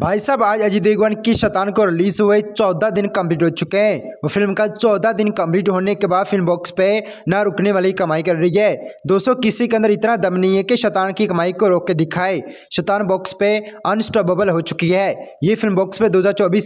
भाई साहब आज अजय देवगन की शतान को रिलीज हुए चौदह दिन कंप्लीट हो चुके हैं वो फिल्म का चौदह दिन कंप्लीट होने के बाद फिल्म बॉक्स पे ना रुकने वाली कमाई कर रही है दोस्तों किसी के अंदर इतना दम नहीं है कि शतान की कमाई को रोक के दिखाए शतान बॉक्स पे अनस्टॉपेबल हो चुकी है ये फिल्म बॉक्स पे दो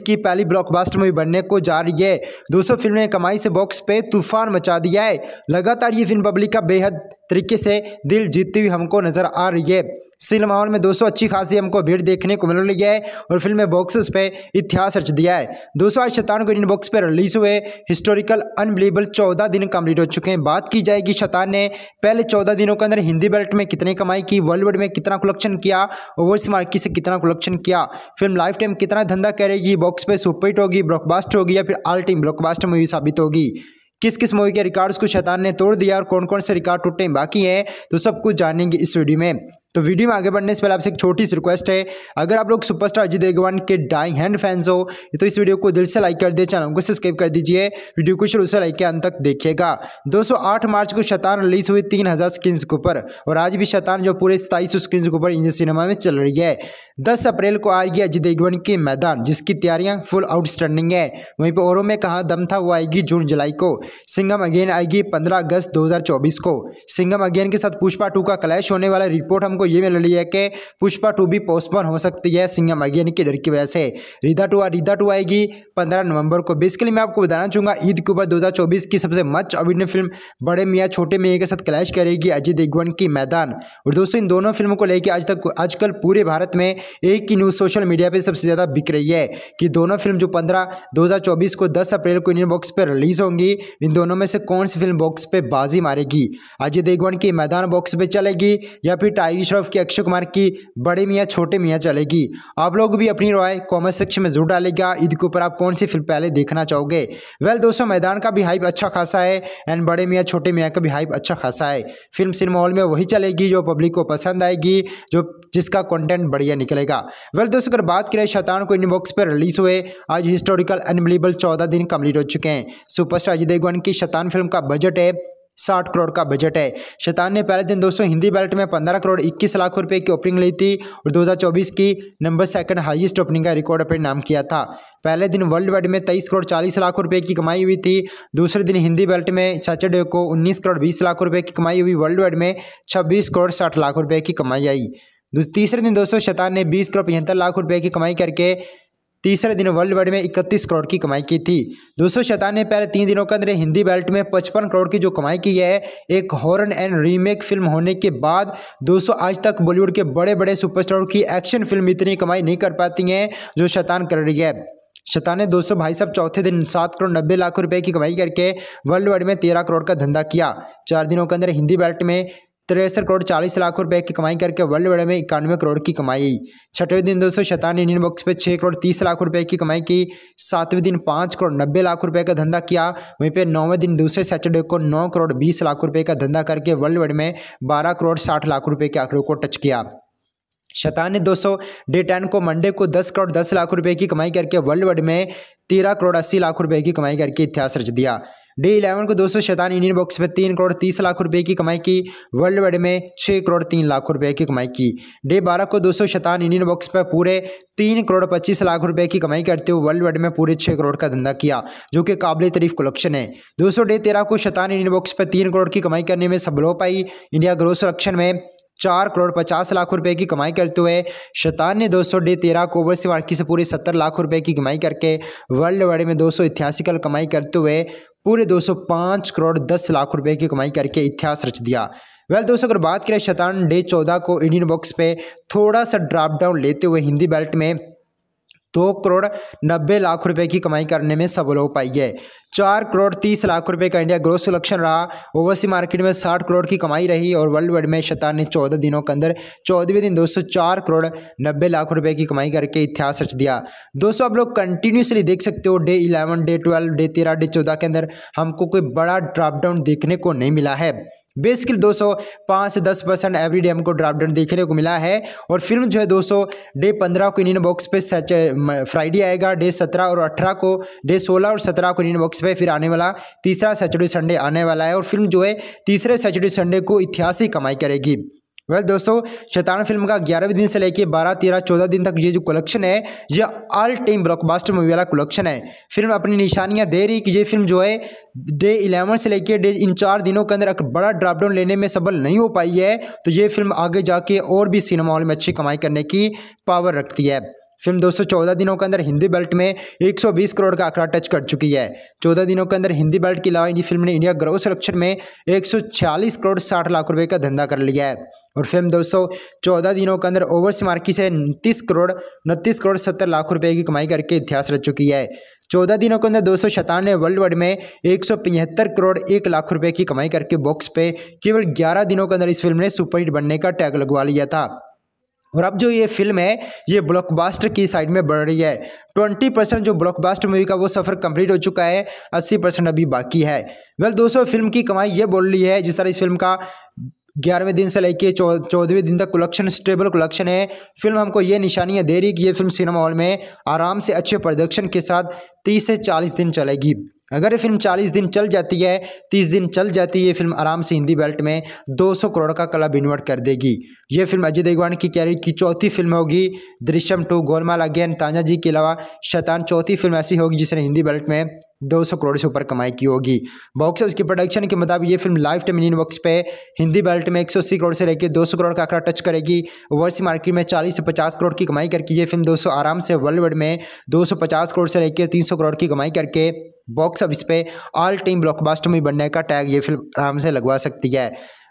की पहली ब्लॉकबास्टर मूवी बनने को जा रही है दोस्तों फिल्म ने कमाई से बॉक्स पे तूफान मचा दिया है लगातार ये फिल्म पब्लिक का बेहद तरीके से दिल जीतती हुई हमको नज़र आ रही है सिनेमा हॉल में दोस्तों अच्छी खासी हमको भीड़ देखने को मिल रही है और फिल्म ने बॉक्सेस पे इतिहास रच दिया है दोस्तों आज शतान को इंडियन बॉक्स पे रिलीज हुए हिस्टोरिकल अनबिलीबल चौदह दिन कंप्लीट हो चुके हैं बात की जाएगी शतान ने पहले चौदह दिनों के अंदर हिंदी बेल्ट में कितनी कमाई की बॉलीवुड में कितना कलेक्शन किया ओवरसी मार्केट से कितना कलेक्शन किया फिल्म लाइफ टाइम कितना धंधा करेगी बॉक्स पे सुपरहिट होगी ब्लॉकबास्ट होगी या फिर ऑल टाइम ब्लॉकबास्ट मूवी साबित होगी किस किस मूवी के रिकॉर्ड्स को शैतान ने तोड़ दिया और कौन कौन से रिकॉर्ड टूटे बाकी हैं तो सब कुछ जानेंगे इस वीडियो में तो वीडियो में आगे बढ़ने से पहले आपसे एक छोटी सी रिक्वेस्ट है अगर आप लोग सुपरस्टार अजय देवगन के डाइंग हैंड फैंस हो तो इस वीडियो को दिल से लाइक कर दे चैनल को सब्सक्राइब कर दीजिए वीडियो को शुरू से लाइक के अंत तक देखिएगा दोस्तों आठ मार्च को शतान रिलीज हुई तीन हज़ार स्क्रीन के ऊपर और आज भी शतान जो पूरे सताईस स्क्रीन के ऊपर इंडियन सिनेमा में चल रही है दस अप्रैल को आएगी रही है अजय देवगन मैदान जिसकी तैयारियां फुल आउटस्टैंडिंग है वहीं पर औरों में कहा दम था वो आएगी जून जुलाई को सिंगम अगेन आएगी पंद्रह अगस्त दो को सिंगम अगेन के साथ पुष्पा टू का क्लैश होने वाला रिपोर्ट को ये मिल रही है कि पुष्पा टू भी पोस्टपोन हो सकती है सिंगम अगेन के डर की वजह से रीधा टू रीधा टू आएगी पंद्रह नवंबर को बेसिकली मैं आपको बताना चाहूँगा ईद के ऊपर दो की सबसे मच अभिनय फिल्म बड़े मियाँ छोटे मियाँ के साथ क्लैश करेगी अजय देगवन की मैदान और दोस्तों इन दोनों फिल्मों को लेकर आज तक आजकल पूरे भारत में एक ही न्यूज़ सोशल मीडिया पर सबसे ज़्यादा बिक रही है कि दोनों फिल्म जो पंद्रह दो को दस अप्रैल को इंडियन बॉक्स पर रिलीज होंगी इन दोनों में से कौन सी फिल्म बॉक्स पर बाजी मारेगी अजय देगवन की मैदान बॉक्स पर चलेगी या फिर टाइगर श्रॉफ की अक्षय कुमार की बड़े मियाँ छोटे मियाँ चलेगी आप लोग भी अपनी राय कॉमेंट सेक्शन में जरूर डालेगा ईद के ऊपर आप कौन सी फिल्म पहले देखना चाहोगे वेल दोस्तों मैदान का भी हाइप अच्छा खासा है एंड बड़े मियाँ छोटे मियाँ का भी हाइप अच्छा खासा है फिल्म सिनेमा हॉल में वही चलेगी जो पब्लिक को पसंद आएगी जो जिसका कंटेंट बढ़िया निकलेगा वेल दोस्तों अगर बात करें शतान को इनबॉक्स पर रिलीज हुए आज हिस्टोरिकल अनबिलीबल चौदह दिन कम्प्लीट हो चुके हैं सुपरस्टार अजय देवगन की शतान फिल्म का बजट है साठ करोड़ का बजट है शैतान ने पहले दिन दोस्तों हिंदी बेल्ट में पंद्रह करोड़ इक्कीस लाख रुपये की ओपनिंग ली थी और 2024 की नंबर सेकंड हाईएस्ट ओपनिंग का रिकॉर्ड अपने नाम किया था पहले दिन वर्ल्ड वाइड में तेईस करोड़ चालीस लाख रुपए की कमाई हुई थी दूसरे दिन हिंदी बेल्ट में सैटरडे को उन्नीस करोड़ बीस लाख रुपए की कमाई हुई वर्ल्ड वाइड में छब्बीस करोड़ साठ लाख रुपए की कमाई आई तीसरे दिन दोस्तों शैतान ने बीस करोड़ पचहत्तर लाख रुपए की कमाई करके तीसरे दिन वर्ल्ड वाइड में 31 करोड़ की कमाई की थी दोस्तों शैतान ने पहले तीन दिनों के अंदर हिंदी बेल्ट में 55 करोड़ की जो कमाई की है एक हॉरन एंड रीमेक फिल्म होने के बाद दोस्तों आज तक बॉलीवुड के बड़े बड़े सुपरस्टारों की एक्शन फिल्म इतनी कमाई नहीं कर पाती हैं जो शैतान कर रही है शैतान ने दोस्तों भाई साहब चौथे दिन सात करोड़ नब्बे लाख रुपए की कमाई करके वर्ल्ड वाइड में तेरह करोड़ का धंधा किया चार दिनों के अंदर हिंदी बेल्ट में तिरसठ करोड़ चालीस लाख रुपए की कमाई करके वर्ल्ड वाइड में इक्यानवे करोड़ की कमाई छठवें दिन दोस्तों शतान इंडियन बॉक्स पे छः करोड़ तीस लाख रुपए की कमाई की सातवें दिन पाँच करोड़ नब्बे लाख रुपए का धंधा किया वहीं पे नौवें दिन दूसरे सैटरडे को नौ करोड़ बीस लाख रुपए का धंधा करके वर्ल्ड वाइड में बारह करोड़ साठ लाख रुपये के आंकड़ों को टच किया शतान ने दोस्तों डे टेन को मंडे को दस करोड़ दस लाख रुपये की कमाई करके वर्ल्ड वाइड में तेरह करोड़ अस्सी लाख रुपये की कमाई करके इतिहास रच दिया डे इलेवन को दोस्तों शैतान इंडियन बॉक्स में तीन करोड़ तीस लाख रुपए की कमाई की वर्ल्ड वाइड में छः करोड़ तीन लाख रुपए की कमाई की डे बारह को दोस्तों शैतान इंडियन बॉक्स पर पूरे तीन करोड़ पच्चीस लाख रुपए की कमाई करते हुए वर्ल्ड वाइड में पूरे छः करोड़ का धंधा किया जो कि काबिल तरीफ कलेक्शन है दोस्तों डे तेरह को शैतान इंडियन बॉक्स पर तीन करोड़ की कमाई करने में सब लोग पाई इंडिया ग्रोस रक्षण में चार करोड़ पचास लाख रुपए की कमाई करते हुए शतान ने दो सौ डे तेरह ओवर से वार्की से पूरे सत्तर लाख रुपए की कमाई करके वर्ल्ड वाइड में दो सौ इतिहासी कल कमाई करते हुए पूरे 205 करोड़ 10 लाख रुपए की कमाई करके इतिहास रच दिया वेल दोस्तों अगर बात करें शतान डे चौदह को इंडियन बॉक्स पे थोड़ा सा ड्राप डाउन लेते हुए हिंदी बेल्ट में दो करोड़ नब्बे लाख रुपए की कमाई करने में सफल हो पाई है चार करोड़ तीस लाख रुपए का इंडिया ग्रोथ सिलेक्शन रहा ओवरसी मार्केट में साठ करोड़ की कमाई रही और वर्ल्ड वाइड में शतान ने चौदह दिनों के अंदर चौदहवें दिन दो सौ चार करोड़ नब्बे लाख रुपए की कमाई करके इतिहास रच दिया दोस्तों आप लोग कंटिन्यूसली देख सकते हो day eleven day twelve day तेरह डे चौदह के अंदर हमको कोई बड़ा ड्रॉपडाउन देखने को नहीं मिला है बेसिकली दोस्तों पाँच से दस परसेंट एवरी डे हमको ड्राफ्ट डाउन देखने को मिला है और फिल्म जो है दोस्तों डे पंद्रह को इंडियन बॉक्स पे फ्राइडे आएगा डे सत्रह और अठारह को डे सोलह और सत्रह को इंडियन बॉक्स पे फिर आने वाला तीसरा सैटरडे संडे आने वाला है और फिल्म जो है तीसरे सैटरडे संडे को इतिहासिक कमाई करेगी वेल दोस्तों शैतान फिल्म का ग्यारहवें दिन से लेकर बारह तेरह चौदह दिन तक ये जो कलेक्शन है ये ऑल टाइम ब्लॉकबास्टर मूवी वाला कलेक्शन है फिल्म अपनी निशानियां दे रही कि ये फिल्म जो है डे इलेवन से लेकर डे इन चार दिनों के अंदर अगर बड़ा ड्रापडाउन लेने में सफल नहीं हो पाई है तो ये फिल्म आगे जाके और भी सिनेमा हॉल में अच्छी कमाई करने की पावर रखती है फिल्म 214 दिनों के अंदर हिंदी बेल्ट में 120 करोड़ का आंकड़ा टच कर चुकी है 14 दिनों के अंदर हिंदी बेल्ट के अलावा इंडी फिल्म ने इंडिया ग्रोस रक्षण में 146 करोड़ 60 लाख रुपए का धंधा कर लिया है और फिल्म सौ चौदह दिनों के अंदर ओवरसी मार्की से उनतीस करोड़ उनतीस करोड़ सत्तर लाख रुपये की कमाई करके इतिहास रच चुकी है चौदह दिनों के अंदर दो सौ सतानवे वर्ल्ड वाइड में एक करोड़ एक लाख रुपये की कमाई करके बॉक्स पे केवल ग्यारह दिनों के अंदर इस फिल्म ने सुपरहिट बनने का टैग लगवा लिया था और अब जो ये फिल्म है ये ब्लॉकबास्टर की साइड में बढ़ रही है ट्वेंटी परसेंट जो ब्लॉकबास्टर मूवी का वो सफ़र कंप्लीट हो चुका है अस्सी परसेंट अभी बाकी है वेल दोस्तों फिल्म की कमाई ये बोल रही है जिस तरह इस फिल्म का ग्यारहवें दिन से लेके चौदहवें दिन तक कलेक्शन स्टेबल कलेक्शन है फिल्म हमको ये निशानियाँ दे रही कि ये फिल्म सिनेमा हॉल में आराम से अच्छे प्रोडक्शन के साथ तीस से चालीस दिन चलेगी अगर ये फिल्म 40 दिन चल जाती है 30 दिन चल जाती है ये फिल्म आराम से हिंदी बेल्ट में 200 करोड़ का क्लब इन्वर्ट कर देगी ये फिल्म अजय देवगन की कैरियर की चौथी फिल्म होगी दृश्यम टू गोलमाल अगेन जी के अलावा शैतान चौथी फिल्म ऐसी होगी जिसने हिंदी बेल्ट में 200 करोड़ से ऊपर कमाई की होगी बॉक्स ऑफिस की प्रोडक्शन के मुताबिक ये film life time Indian box पे हिंदी बेल्ट में 180 करोड़ से लेकर 200 करोड़ का आंकड़ा टच करेगी ओवरसी मार्केट में 40 से 50 करोड़ की कमाई करके ये फिल्म 200 आराम से वर्ल्ड वाइड में 250 करोड़ से लेकर 300 करोड़ की कमाई करके बॉक्स ऑफिस पे ऑल टाइम ब्लॉकबास्टर में बनने का टैग ये फिल्म आराम से लगवा सकती है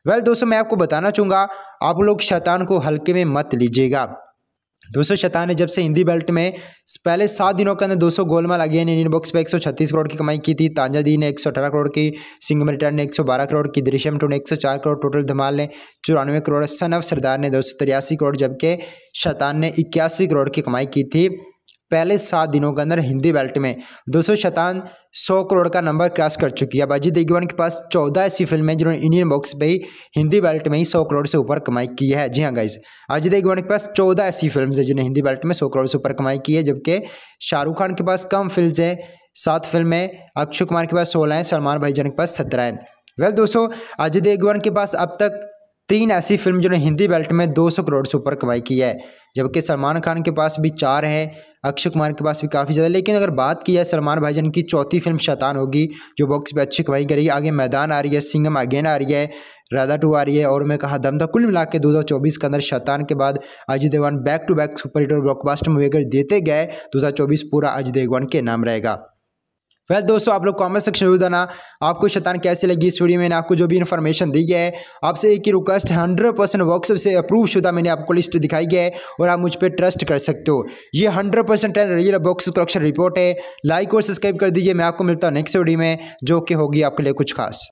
वेल दोस्तों मैं आपको बताना चाहूँगा आप लोग शैतान को हल्के में मत लीजिएगा दोस्तों शता ने जब से हिंदी बेल्ट में पहले सात दिनों के अंदर सौ गोलमाल अगेन इंडियन बॉक्स पे 136 करोड़ की कमाई की थी दी ने 118 करोड़ की सिंगम रिटर्न ने 112 करोड़ की दृश्यम टू ने 104 करोड़ टोटल धमाल ने चौरानवे करोड़ सनव सरदार ने दो करोड़ जबकि शतान ने इक्यासी करोड़ की कमाई की थी पहले सात दिनों के अंदर हिंदी बेल्ट में सौ शतान सौ करोड़ का नंबर क्रॉस कर चुकी है अजित देगीवान के पास चौदह ऐसी फिल्में जिन्होंने इंडियन बॉक्स पे ही हिंदी बेल्ट में ही सौ करोड़ से ऊपर कमाई की है जी हाँ गाइज अजय देगीवान के पास चौदह ऐसी फिल्म है जिन्हें हिंदी बेल्ट में सौ करोड़ से ऊपर कमाई की है जबकि शाहरुख खान के पास कम फिल्म है सात फिल्में अक्षय कुमार के पास सोलह हैं सलमान भाईजान के पास सत्रह हैं वेल दोस्तों अजय देगीवान के पास अब तक तीन ऐसी फिल्म जिन्होंने हिंदी बेल्ट में दो करोड़ से ऊपर कमाई की है जबकि सलमान खान के पास भी चार हैं अक्षय कुमार के पास भी काफ़ी ज़्यादा लेकिन अगर बात की जाए सलमान भाईजन की चौथी फिल्म शैतान होगी जो बॉक्स पे अच्छी कमाई करेगी आगे मैदान आ रही है सिंगम अगेन आ रही है राधा टू आ रही है और मैं कहा दम था कुल मिला के दो के अंदर शैतान के बाद Ajay Devgan back to back super hit और ब्लॉकबास्टर मूवी अगर देते गए दो पूरा अजय देवान के नाम रहेगा वेल दोस्तों आप लोग कमेंट सेक्शन में बताना आपको शैतान कैसे लगी इस वीडियो में आपको जो भी इन्फॉर्मेशन दी गया है आपसे एक ही रिक्वेस्ट हंड्रेड परसेंट वर्कशॉप से अप्रूव शुदा मैंने आपको लिस्ट दिखाई गया है और आप मुझ पर ट्रस्ट कर सकते हो ये hundred percent real box collection report है लाइक और सब्सक्राइब कर दीजिए मैं आपको मिलता हूँ नेक्स्ट वीडियो में जो कि होगी आपके लिए कुछ खास